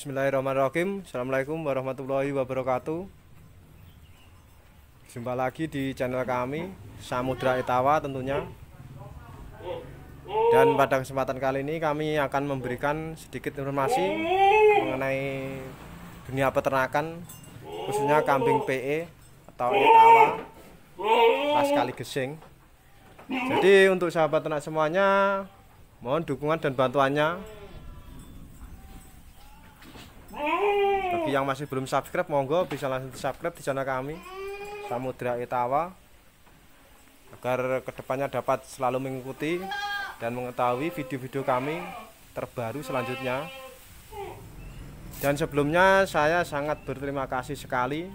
Bismillahirrahmanirrahim Assalamualaikum warahmatullahi wabarakatuh Jumpa lagi di channel kami Samudra Itawa tentunya Dan pada kesempatan kali ini kami akan memberikan sedikit informasi Mengenai dunia peternakan Khususnya kambing PE atau Itawa khas kali gesing Jadi untuk sahabat ternak semuanya Mohon dukungan dan bantuannya bagi yang masih belum subscribe, monggo bisa langsung subscribe di channel kami Samudra Itawa agar kedepannya dapat selalu mengikuti dan mengetahui video-video kami terbaru selanjutnya. Dan sebelumnya saya sangat berterima kasih sekali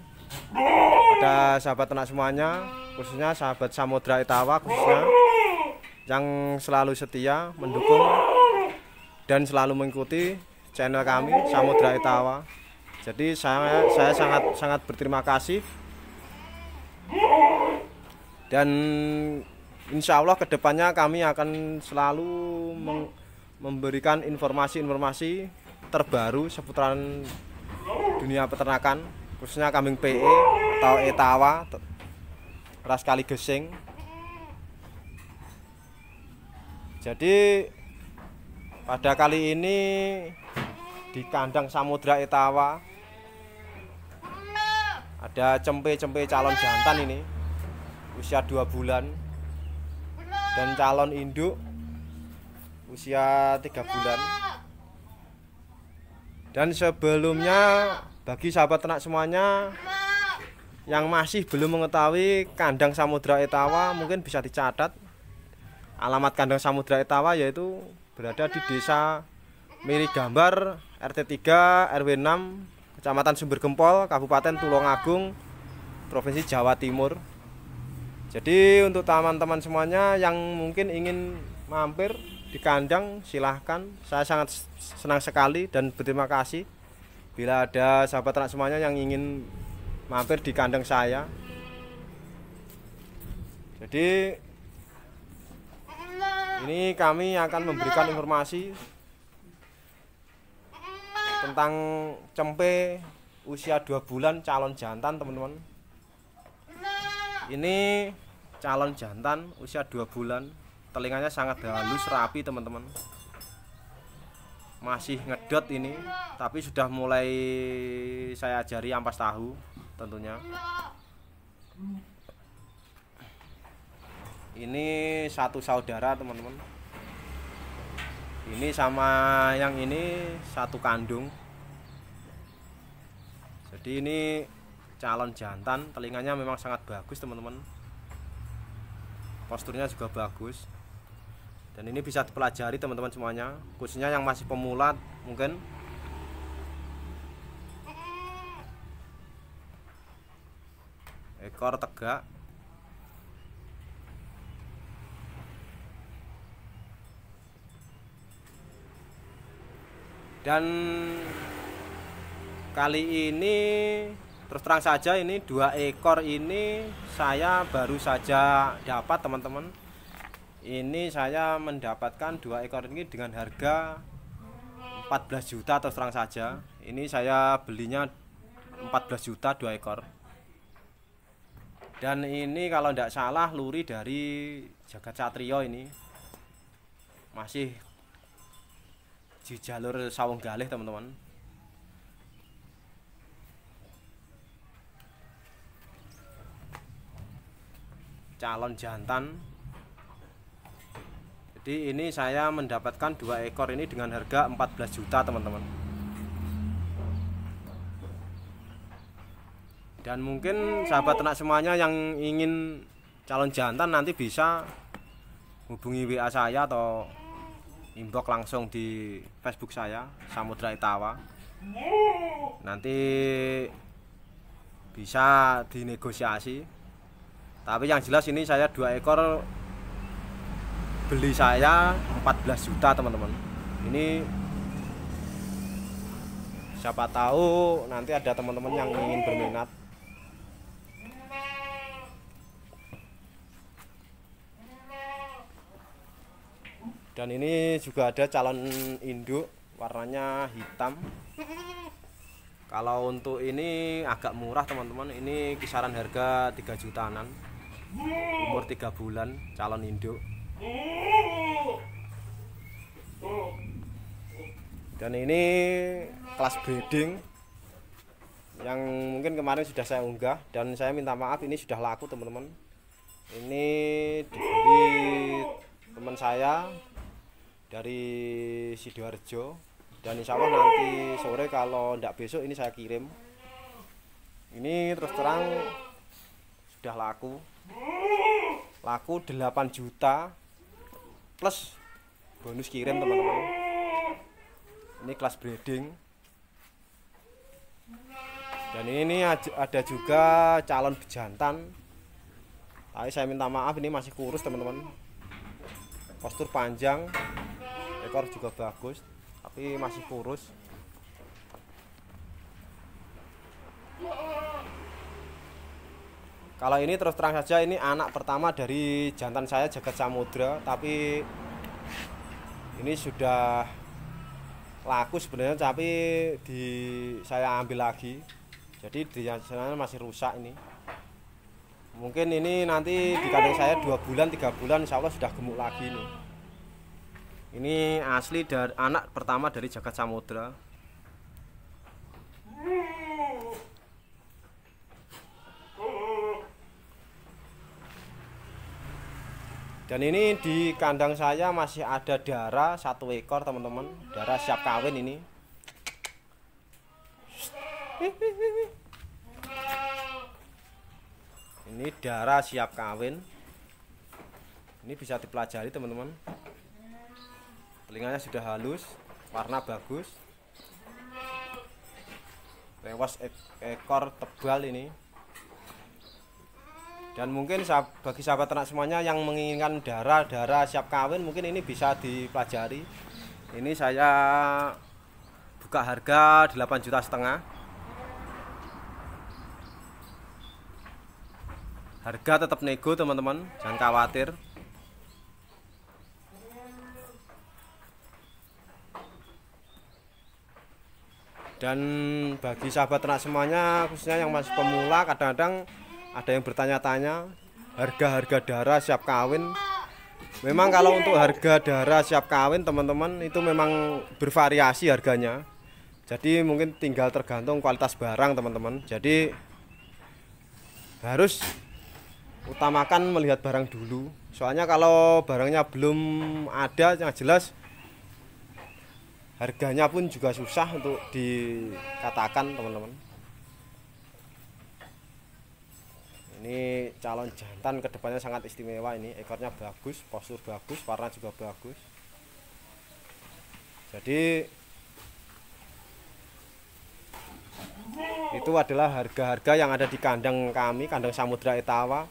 kepada sahabat ternak semuanya, khususnya sahabat Samudra Itawa khususnya yang selalu setia mendukung dan selalu mengikuti channel kami Samudra Etawa. Jadi saya saya sangat sangat berterima kasih. Dan insya Allah kedepannya kami akan selalu memberikan informasi-informasi terbaru seputaran dunia peternakan khususnya kambing PE atau etawa ras kali gesing jadi pada kali ini di kandang samudra Etawa. Ada cempe-cempe calon jantan ini usia dua bulan dan calon induk usia tiga bulan. Dan sebelumnya bagi sahabat ternak semuanya yang masih belum mengetahui kandang samudra Etawa mungkin bisa dicatat alamat kandang samudra Etawa yaitu berada di desa Miri Gambar RT 3 RW 6 Kecamatan Sumber Gempol Kabupaten Tulungagung Provinsi Jawa Timur jadi untuk teman-teman semuanya yang mungkin ingin mampir di kandang silahkan saya sangat senang sekali dan berterima kasih bila ada sahabat ternak semuanya yang ingin mampir di kandang saya jadi ini kami akan memberikan informasi tentang cempe usia dua bulan calon jantan teman-teman ini calon jantan usia dua bulan telinganya sangat halus rapi teman-teman masih ngedot ini tapi sudah mulai saya ajari ampas tahu tentunya ini satu saudara teman-teman ini sama yang ini satu kandung jadi ini calon jantan telinganya memang sangat bagus teman-teman posturnya juga bagus dan ini bisa dipelajari teman-teman semuanya khususnya yang masih pemula mungkin ekor tegak dan kali ini terus terang saja ini dua ekor ini saya baru saja dapat teman-teman ini saya mendapatkan dua ekor ini dengan harga 14 juta terus terang saja ini saya belinya 14 juta dua ekor dan ini kalau tidak salah luri dari jagat satrio ini masih di jalur sawung galih teman-teman calon jantan jadi ini saya mendapatkan dua ekor ini dengan harga 14 juta teman-teman dan mungkin sahabat ternak semuanya yang ingin calon jantan nanti bisa hubungi WA saya atau inbox langsung di Facebook saya Samudra Itawa nanti bisa dinegosiasi tapi yang jelas ini saya dua ekor beli saya 14 juta teman-teman ini siapa tahu nanti ada teman-teman yang ingin berminat dan ini juga ada calon induk warnanya hitam kalau untuk ini agak murah teman-teman ini kisaran harga 3 jutaan umur 3 bulan calon induk dan ini kelas breeding yang mungkin kemarin sudah saya unggah dan saya minta maaf ini sudah laku teman-teman ini dibeli teman saya dari Sidoarjo dan insya Allah nanti sore kalau tidak besok ini saya kirim ini terus terang sudah laku laku 8 juta plus bonus kirim teman-teman ini kelas breeding dan ini ada juga calon bejantan tapi saya minta maaf ini masih kurus teman-teman postur panjang ekor juga bagus tapi masih kurus kalau ini terus terang saja ini anak pertama dari jantan saya jagat samudra tapi ini sudah laku sebenarnya tapi di saya ambil lagi jadi di sana masih rusak ini mungkin ini nanti di kandang saya dua bulan tiga bulan insya Allah sudah gemuk lagi nih ini asli dari anak pertama dari jagat samudra dan ini di kandang saya masih ada darah satu ekor teman-teman darah siap kawin ini ini darah siap kawin ini bisa dipelajari teman-teman telinganya sudah halus warna bagus lewas ekor tebal ini dan mungkin bagi sahabat ternak semuanya yang menginginkan darah-darah siap kawin mungkin ini bisa dipelajari ini saya buka harga 8 juta setengah harga tetap nego teman-teman jangan khawatir dan bagi sahabat ternak semuanya khususnya yang masih pemula kadang-kadang ada yang bertanya-tanya harga-harga darah siap kawin memang kalau untuk harga darah siap kawin teman-teman itu memang bervariasi harganya jadi mungkin tinggal tergantung kualitas barang teman-teman jadi harus utamakan melihat barang dulu soalnya kalau barangnya belum ada yang jelas harganya pun juga susah untuk dikatakan teman-teman ini calon jantan kedepannya sangat istimewa ini ekornya bagus postur bagus warna juga bagus jadi itu adalah harga-harga yang ada di kandang kami kandang samudra etawa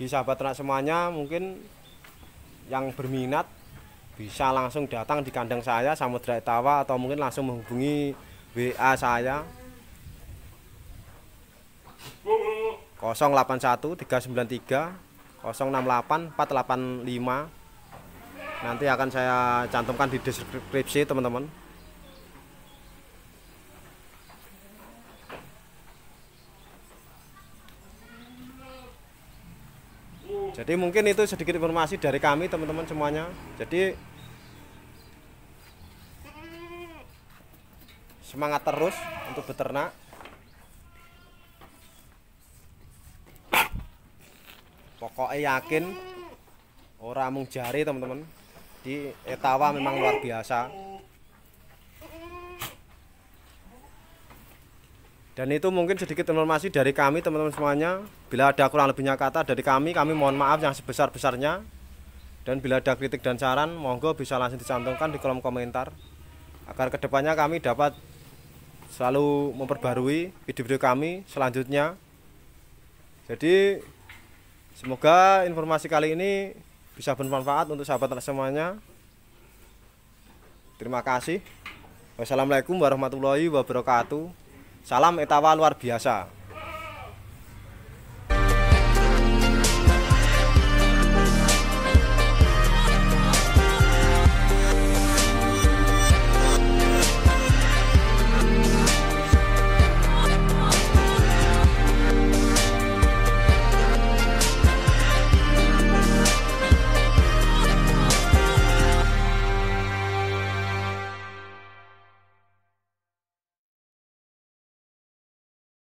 bagi sahabat ternak semuanya mungkin yang berminat bisa langsung datang di kandang saya Samudra Etawa atau mungkin langsung menghubungi WA saya 081 393 068 485 nanti akan saya cantumkan di deskripsi teman-teman Jadi mungkin itu sedikit informasi dari kami teman-teman semuanya. Jadi semangat terus untuk beternak. Pokoknya yakin orang mung jari teman-teman. Di Etawa memang luar biasa. Dan itu mungkin sedikit informasi dari kami teman-teman semuanya. Bila ada kurang lebihnya kata dari kami, kami mohon maaf yang sebesar-besarnya. Dan bila ada kritik dan saran, monggo bisa langsung dicantumkan di kolom komentar. Agar kedepannya kami dapat selalu memperbarui video-video kami selanjutnya. Jadi semoga informasi kali ini bisa bermanfaat untuk sahabat semuanya. Terima kasih. Wassalamualaikum warahmatullahi wabarakatuh. Salam etawa luar biasa.